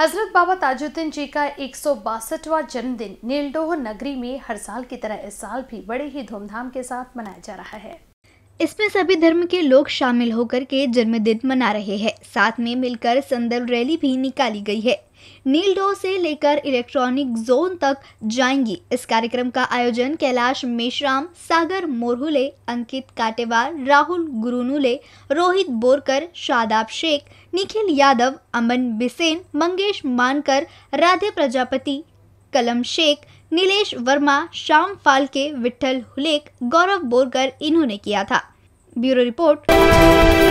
हजरत बाबा ताजुद्दीन जी का एक जन्मदिन नीलडोह नगरी में हर साल की तरह इस साल भी बड़े ही धूमधाम के साथ मनाया जा रहा है इसमें सभी धर्म के लोग शामिल होकर के जन्मदिन मना रहे हैं साथ में मिलकर संदर्भ रैली भी निकाली गई है नील डो से लेकर इलेक्ट्रॉनिक जोन तक जाएंगी इस कार्यक्रम का आयोजन कैलाश मेशराम सागर मोरहुले अंकित काटेवार राहुल गुरुनुले रोहित बोरकर शादाब शेख निखिल यादव अमन बिसेन मंगेश मानकर राधे प्रजापति कलम शेख नीलेश वर्मा श्याम फालके विठल हुलेक गौरव बोरकर इन्होंने किया था Bureau Report.